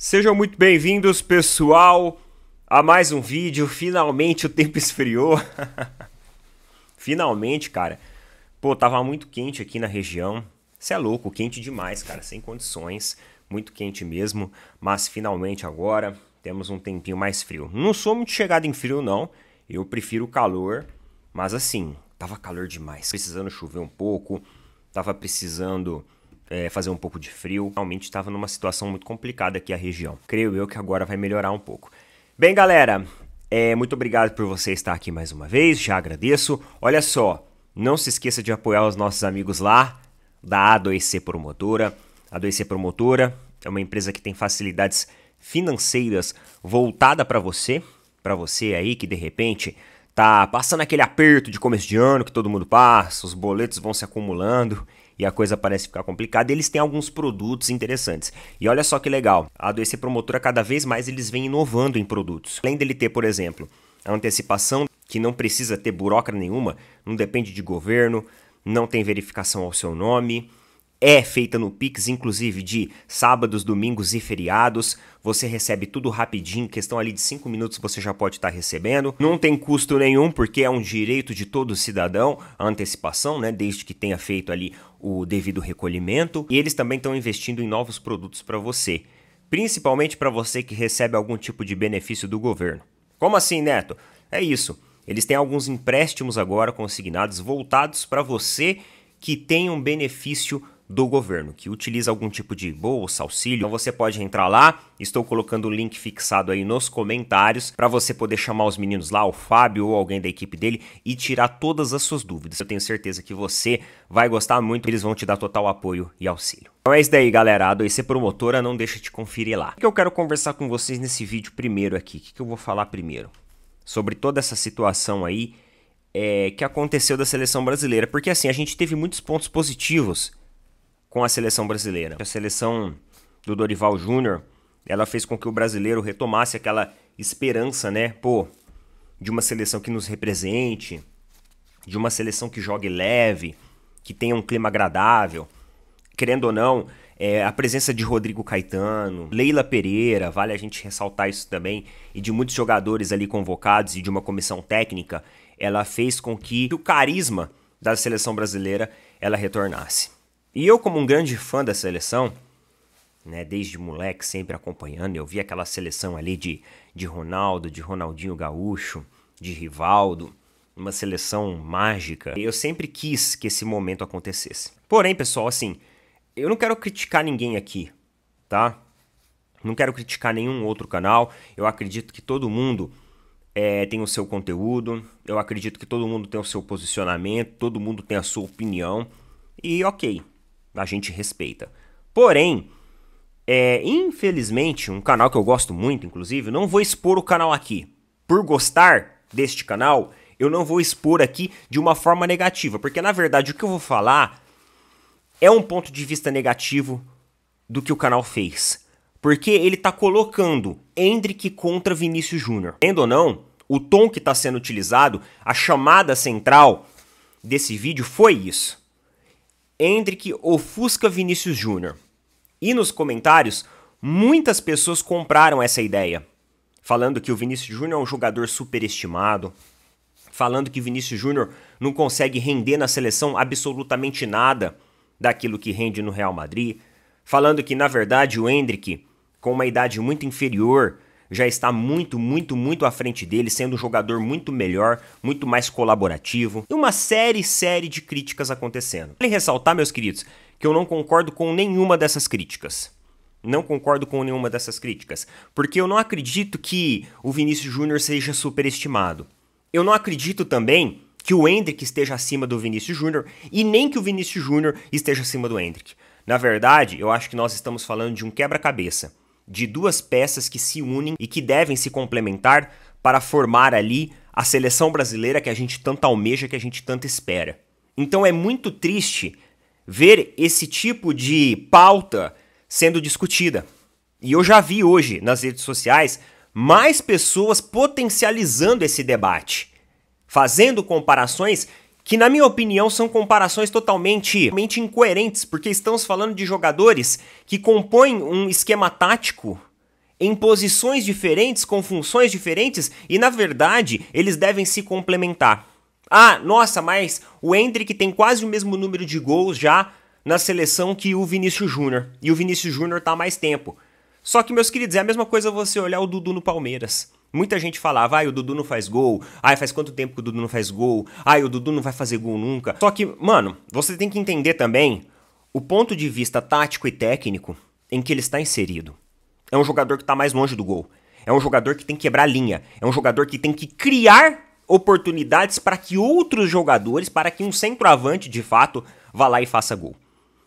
Sejam muito bem-vindos, pessoal, a mais um vídeo. Finalmente o tempo esfriou. Finalmente, cara. Pô, tava muito quente aqui na região. Você é louco, quente demais, cara, sem condições. Muito quente mesmo, mas finalmente agora temos um tempinho mais frio. Não sou muito chegado em frio, não. Eu prefiro o calor, mas assim, tava calor demais. Precisando chover um pouco, tava precisando é, fazer um pouco de frio. Realmente estava numa situação muito complicada aqui a região. Creio eu que agora vai melhorar um pouco. Bem, galera, é, muito obrigado por você estar aqui mais uma vez, já agradeço. Olha só, não se esqueça de apoiar os nossos amigos lá da A2C Promotora. A 2C Promotora é uma empresa que tem facilidades financeiras voltada para você, para você aí que de repente tá passando aquele aperto de começo de ano que todo mundo passa, os boletos vão se acumulando e a coisa parece ficar complicada. Eles têm alguns produtos interessantes. E olha só que legal, a ADC Promotora cada vez mais eles vêm inovando em produtos. Além dele ter, por exemplo, a antecipação que não precisa ter burocracia nenhuma, não depende de governo, não tem verificação ao seu nome, é feita no Pix, inclusive de sábados, domingos e feriados. Você recebe tudo rapidinho, questão ali de 5 minutos você já pode estar tá recebendo. Não tem custo nenhum, porque é um direito de todo cidadão a antecipação, né? Desde que tenha feito ali o devido recolhimento. E eles também estão investindo em novos produtos para você, principalmente para você que recebe algum tipo de benefício do governo. Como assim, Neto? É isso. Eles têm alguns empréstimos agora consignados voltados para você que tem um benefício do governo, que utiliza algum tipo de bolsa, auxílio. Então você pode entrar lá, estou colocando o link fixado aí nos comentários para você poder chamar os meninos lá, o Fábio ou alguém da equipe dele e tirar todas as suas dúvidas. Eu tenho certeza que você vai gostar muito, eles vão te dar total apoio e auxílio. Então é isso daí, galera. A 2C Promotora não deixa de conferir lá. O que eu quero conversar com vocês nesse vídeo primeiro aqui? O que eu vou falar primeiro? Sobre toda essa situação aí é, que aconteceu da seleção brasileira. Porque assim, a gente teve muitos pontos positivos com a seleção brasileira. A seleção do Dorival Júnior, ela fez com que o brasileiro retomasse aquela esperança, né, pô, de uma seleção que nos represente, de uma seleção que jogue leve, que tenha um clima agradável. Querendo ou não, é, a presença de Rodrigo Caetano, Leila Pereira, vale a gente ressaltar isso também, e de muitos jogadores ali convocados e de uma comissão técnica, ela fez com que o carisma da seleção brasileira ela retornasse. E eu, como um grande fã da seleção, né, desde moleque sempre acompanhando, eu vi aquela seleção ali de, de Ronaldo, de Ronaldinho Gaúcho, de Rivaldo, uma seleção mágica. Eu sempre quis que esse momento acontecesse. Porém, pessoal, assim, eu não quero criticar ninguém aqui, tá? Não quero criticar nenhum outro canal. Eu acredito que todo mundo é, tem o seu conteúdo. Eu acredito que todo mundo tem o seu posicionamento. Todo mundo tem a sua opinião. E ok, a gente respeita. Porém, é, infelizmente, um canal que eu gosto muito, inclusive, não vou expor o canal aqui. Por gostar deste canal, eu não vou expor aqui de uma forma negativa, porque na verdade o que eu vou falar é um ponto de vista negativo do que o canal fez. Porque ele está colocando Hendrick contra Vinícius Júnior. Entendo ou não, o tom que está sendo utilizado, a chamada central desse vídeo foi isso. Hendrick ofusca Vinícius Júnior. E nos comentários, muitas pessoas compraram essa ideia, falando que o Vinícius Júnior é um jogador superestimado, falando que Vinícius Júnior não consegue render na seleção absolutamente nada daquilo que rende no Real Madrid, falando que na verdade o Hendrick, com uma idade muito inferior, já está muito, muito, muito à frente dele, sendo um jogador muito melhor, muito mais colaborativo, e uma série, série de críticas acontecendo. Vale ressaltar, meus queridos, que eu não concordo com nenhuma dessas críticas. Não concordo com nenhuma dessas críticas, porque eu não acredito que o Vinícius Júnior seja superestimado. Eu não acredito também que o Hendrick esteja acima do Vinícius Júnior e nem que o Vinícius Júnior esteja acima do Hendrick. Na verdade, eu acho que nós estamos falando de um quebra-cabeça de duas peças que se unem e que devem se complementar para formar ali a seleção brasileira que a gente tanto almeja, que a gente tanto espera. Então é muito triste ver esse tipo de pauta sendo discutida. E eu já vi hoje nas redes sociais mais pessoas potencializando esse debate, fazendo comparações que na minha opinião são comparações totalmente, totalmente incoerentes, porque estamos falando de jogadores que compõem um esquema tático em posições diferentes, com funções diferentes, e na verdade eles devem se complementar. Ah, nossa, mas o Hendrick tem quase o mesmo número de gols já na seleção que o Vinícius Júnior, e o Vinícius Júnior tá há mais tempo. Só que, meus queridos, é a mesma coisa você olhar o Dudu no Palmeiras. Muita gente falava, ai, ah, o Dudu não faz gol, ai, ah, faz quanto tempo que o Dudu não faz gol, ai, ah, o Dudu não vai fazer gol nunca. Só que, mano, você tem que entender também o ponto de vista tático e técnico em que ele está inserido. É um jogador que está mais longe do gol. É um jogador que tem que quebrar linha. É um jogador que tem que criar oportunidades para que outros jogadores, para que um centroavante de fato vá lá e faça gol.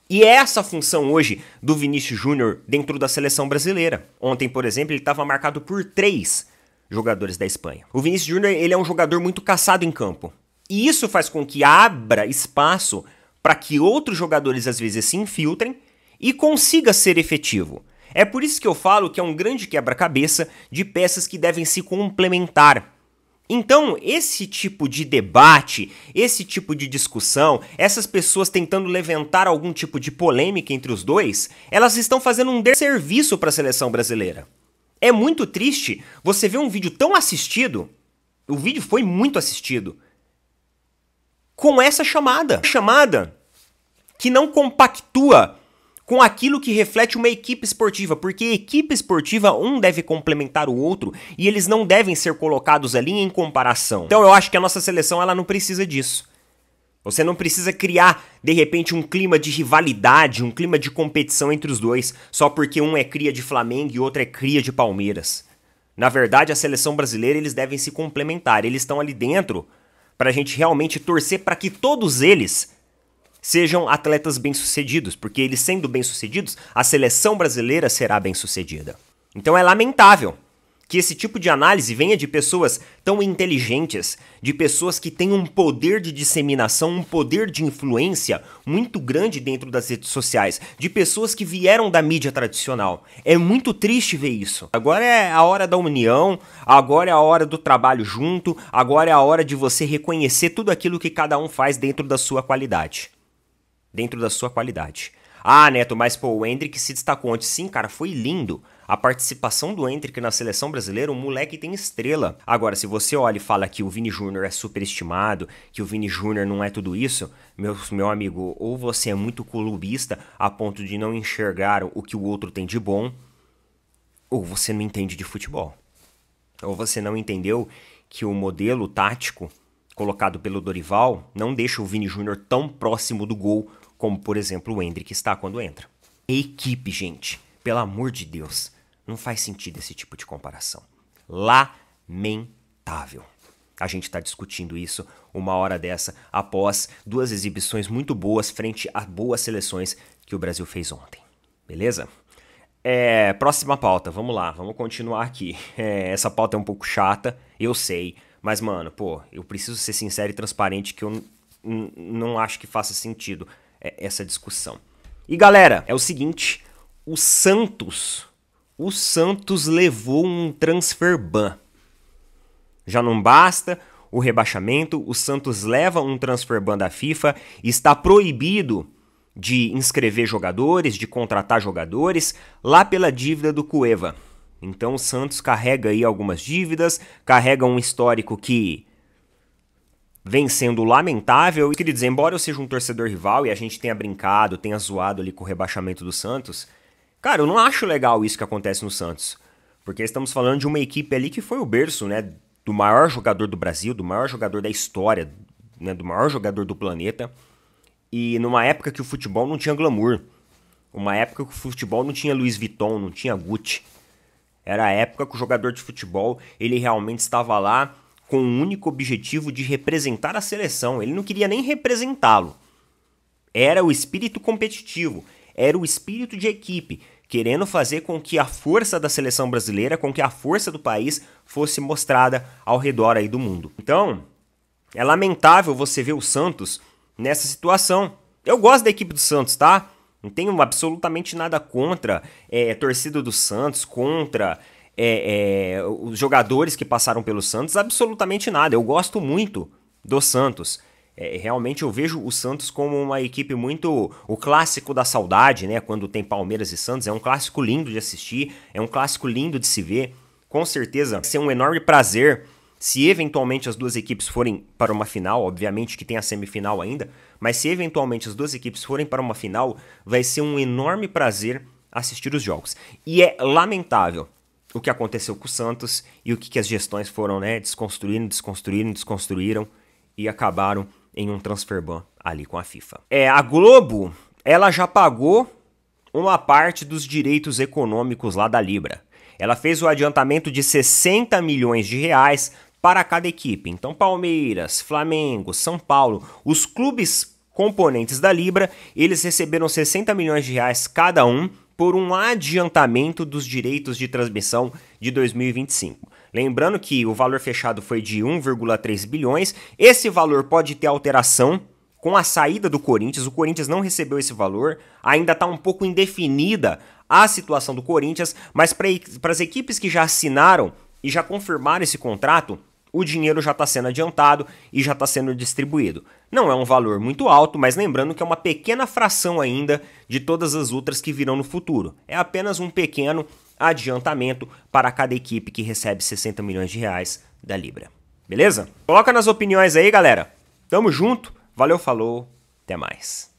E é essa a função hoje do Vinícius Júnior dentro da seleção brasileira. Ontem, por exemplo, ele estava marcado por três jogadores da Espanha. O Vinícius Júnior ele é um jogador muito caçado em campo. E isso faz com que abra espaço para que outros jogadores às vezes se infiltrem e consiga ser efetivo. É por isso que eu falo que é um grande quebra-cabeça de peças que devem se complementar. Então, esse tipo de debate, esse tipo de discussão, essas pessoas tentando levantar algum tipo de polêmica entre os dois, elas estão fazendo um desserviço para a seleção brasileira. É muito triste você ver um vídeo tão assistido. O vídeo foi muito assistido. Com essa chamada. Chamada que não compactua com aquilo que reflete uma equipe esportiva, porque equipe esportiva um deve complementar o outro e eles não devem ser colocados ali em comparação. Então eu acho que a nossa seleção ela não precisa disso. Você não precisa criar, de repente, um clima de rivalidade, um clima de competição entre os dois, só porque um é cria de Flamengo e outro é cria de Palmeiras. Na verdade, a seleção brasileira eles devem se complementar. Eles estão ali dentro para a gente realmente torcer para que todos eles sejam atletas bem-sucedidos, porque eles sendo bem-sucedidos, a seleção brasileira será bem-sucedida. Então é lamentável que esse tipo de análise venha de pessoas tão inteligentes, de pessoas que têm um poder de disseminação, um poder de influência muito grande dentro das redes sociais, de pessoas que vieram da mídia tradicional. É muito triste ver isso. Agora é a hora da união, agora é a hora do trabalho junto, agora é a hora de você reconhecer tudo aquilo que cada um faz dentro da sua qualidade. Dentro da sua qualidade. Ah, Neto, mas pô, o Hendrick se destacou antes. Sim, cara, foi lindo a participação do Hendrick na seleção brasileira, o moleque tem estrela. Agora, se você olha e fala que o Vini Júnior é superestimado, que o Vini Júnior não é tudo isso, meu, meu amigo, ou você é muito clubista a ponto de não enxergar o que o outro tem de bom, ou você não entende de futebol. Ou você não entendeu que o modelo tático colocado pelo Dorival não deixa o Vini Júnior tão próximo do gol como, por exemplo, o Hendrick está quando entra. Equipe, gente, pelo amor de Deus não faz sentido esse tipo de comparação. Lamentável. A gente está discutindo isso uma hora dessa após duas exibições muito boas frente a boas seleções que o Brasil fez ontem. Beleza? É, próxima pauta, vamos lá, vamos continuar aqui. É, essa pauta é um pouco chata, eu sei, mas mano, pô, eu preciso ser sincero e transparente que eu não acho que faça sentido é, essa discussão. E galera, é o seguinte: o Santos o Santos levou um transfer ban. Já não basta o rebaixamento, o Santos leva um transfer ban da FIFA, está proibido de inscrever jogadores, de contratar jogadores, lá pela dívida do Cueva. Então o Santos carrega aí algumas dívidas, carrega um histórico que vem sendo lamentável. E queria dizer, embora eu seja um torcedor rival e a gente tenha brincado, tenha zoado ali com o rebaixamento do Santos, Cara, eu não acho legal isso que acontece no Santos. Porque estamos falando de uma equipe ali que foi o berço, né? Do maior jogador do Brasil, do maior jogador da história, né? Do maior jogador do planeta. E numa época que o futebol não tinha glamour. Uma época que o futebol não tinha Luiz Vuitton, não tinha Gucci. Era a época que o jogador de futebol, ele realmente estava lá com o único objetivo de representar a seleção. Ele não queria nem representá-lo. Era o espírito competitivo, era o espírito de equipe, querendo fazer com que a força da seleção brasileira, com que a força do país fosse mostrada ao redor aí do mundo. Então, é lamentável você ver o Santos nessa situação. Eu gosto da equipe do Santos, tá? Não tenho absolutamente nada contra é, torcida do Santos, contra é, é, os jogadores que passaram pelo Santos, absolutamente nada. Eu gosto muito do Santos. É, realmente eu vejo o Santos como uma equipe muito. O clássico da saudade, né? Quando tem Palmeiras e Santos. É um clássico lindo de assistir, é um clássico lindo de se ver. Com certeza, vai ser um enorme prazer se eventualmente as duas equipes forem para uma final, obviamente que tem a semifinal ainda, mas se eventualmente as duas equipes forem para uma final, vai ser um enorme prazer assistir os jogos. E é lamentável o que aconteceu com o Santos e o que, que as gestões foram né, desconstruindo, desconstruindo, desconstruíram e acabaram em um transfer ban ali com a FIFA. É, a Globo, ela já pagou uma parte dos direitos econômicos lá da Libra. Ela fez o adiantamento de 60 milhões de reais para cada equipe. Então, Palmeiras, Flamengo, São Paulo, os clubes componentes da Libra, eles receberam 60 milhões de reais cada um por um adiantamento dos direitos de transmissão de 2025. Lembrando que o valor fechado foi de 1,3 bilhões. Esse valor pode ter alteração com a saída do Corinthians. O Corinthians não recebeu esse valor, ainda está um pouco indefinida a situação do Corinthians, mas para as equipes que já assinaram e já confirmaram esse contrato, o dinheiro já está sendo adiantado e já está sendo distribuído. Não é um valor muito alto, mas lembrando que é uma pequena fração ainda de todas as outras que virão no futuro. É apenas um pequeno adiantamento para cada equipe que recebe 60 milhões de reais da Libra. Beleza? Coloca nas opiniões aí, galera. Tamo junto, valeu, falou, até mais.